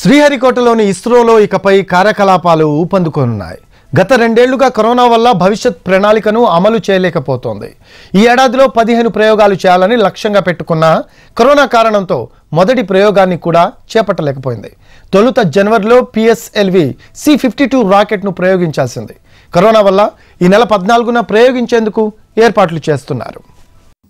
శ్రీహరికోటలోని ఇస్రోలో ఇకపై కార్యకలాపాలు ఊపందుకోనున్నాయి గత రెండేళ్లుగా కరోనా వల్ల భవిష్యత్ ప్రణాళికను అమలు చేయలేకపోతోంది ఈ ఏడాదిలో పదిహేను ప్రయోగాలు చేయాలని లక్ష్యంగా పెట్టుకున్న కరోనా కారణంతో మొదటి ప్రయోగాన్ని కూడా చేపట్టలేకపోయింది తొలుత జనవరిలో పిఎస్ఎల్వి సి ఫిఫ్టీ టూ రాకెట్ను ప్రయోగించాల్సింది కరోనా వల్ల ఈ నెల పద్నాలుగున ప్రయోగించేందుకు ఏర్పాట్లు చేస్తున్నారు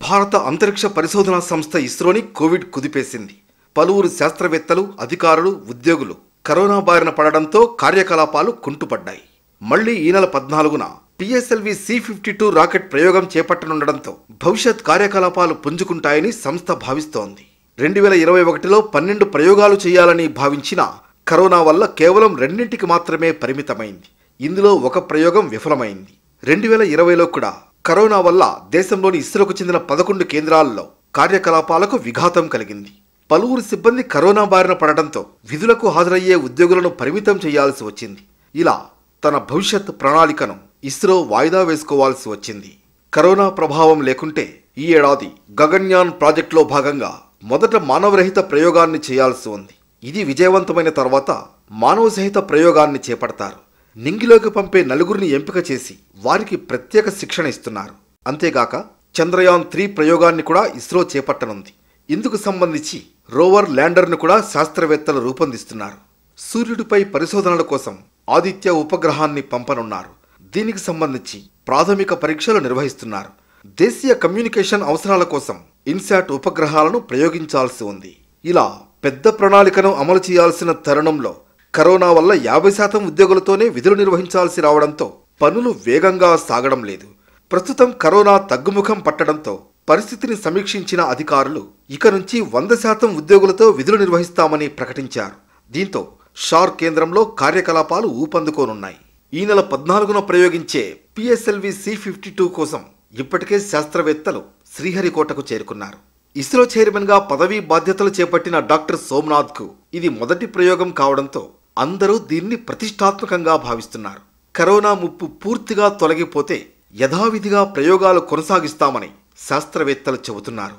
భారత అంతరిక్ష పరిశోధనా సంస్థ ఇస్రోని కోవిడ్ కుదిపేసింది పలువురు శాస్త్రవేత్తలు అధికారులు ఉద్యోగులు కరోనా బారిన పడడంతో కార్యకలాపాలు కుంటుపడ్డాయి మళ్లీ ఈ నెల పద్నాలుగున PSLV C fifty two rocket ప్రయోగం చేపట్టనుండడంతో భవిష్యత్ కార్యకలాపాలు పుంజుకుంటాయని సంస్థ భావిస్తోంది రెండు వేల ఇరవై ఒకటిలో పన్నెండు ప్రయోగాలు చేయాలని భావించిన కరోనా వల్ల కేవలం రెండింటికి మాత్రమే పరిమితమైంది ఇందులో ఒక ప్రయోగం విఫలమైంది రెండు వేల ఇరవైలో కూడా కరోనా వల్ల దేశంలోని ఇస్రోకు చెందిన పదకొండు కేంద్రాల్లో కార్యకలాపాలకు విఘాతం కలిగింది పలువురు సిబ్బంది కరోనా బారిన పడటంతో విధులకు హాజరయ్యే ఉద్యోగులను పరిమితం చేయాల్సి వచ్చింది ఇలా తన భవిష్యత్ ప్రణాళికను ఇస్రో వాయిదా వేసుకోవాల్సి వచ్చింది కరోనా ప్రభావం లేకుంటే ఈ ఏడాది గగన్యాన్ ప్రాజెక్టులో భాగంగా మొదట మానవరహిత ప్రయోగాన్ని చేయాల్సి ఉంది ఇది విజయవంతమైన తర్వాత మానవ సహిత ప్రయోగాన్ని చేపడతారు నింగిలోకి పంపే నలుగురిని ఎంపిక చేసి వారికి ప్రత్యేక శిక్షణ ఇస్తున్నారు అంతేగాక చంద్రయాన్ త్రీ ప్రయోగాన్ని కూడా ఇస్రో చేపట్టనుంది ఇందుకు సంబంధించి రోవర్ ల్యాండర్ను కూడా శాస్త్రవేత్తలు రూపొందిస్తున్నారు సూర్యుడిపై పరిశోధనల కోసం ఆదిత్య ఉపగ్రహాన్ని పంపనున్నారు దీనికి సంబంధించి ప్రాథమిక పరీక్షలు నిర్వహిస్తున్నారు దేశీయ కమ్యూనికేషన్ అవసరాల కోసం ఇన్సాట్ ఉపగ్రహాలను ప్రయోగించాల్సి ఉంది ఇలా పెద్ద ప్రణాళికను అమలు చేయాల్సిన తరుణంలో కరోనా వల్ల యాభై శాతం ఉద్యోగులతోనే విధులు నిర్వహించాల్సి రావడంతో పనులు వేగంగా సాగడం లేదు ప్రస్తుతం కరోనా తగ్గుముఖం పట్టడంతో పరిస్థితిని సమీక్షించిన అధికారులు ఇక నుంచి వంద శాతం ఉద్యోగులతో విధులు నిర్వహిస్తామని ప్రకటించారు దీంతో షార్ కేంద్రంలో కార్యకలాపాలు ఊపందుకోనున్నాయి ఈ నెల పద్నాలుగున ప్రయోగించే పిఎస్ఎల్వి సి ఫిఫ్టీ టూ కోసం ఇప్పటికే శాస్త్రవేత్తలు శ్రీహరికోటకు చేరుకున్నారు ఇస్రో చైర్మన్గా పదవీ బాధ్యతలు చేపట్టిన డాక్టర్ సోమనాథ్కు ఇది మొదటి ప్రయోగం కావడంతో అందరూ దీన్ని ప్రతిష్టాత్మకంగా భావిస్తున్నారు కరోనా ముప్పు పూర్తిగా తొలగిపోతే యథావిధిగా ప్రయోగాలు కొనసాగిస్తామని శాస్త్రవేత్తలు చెబుతున్నారు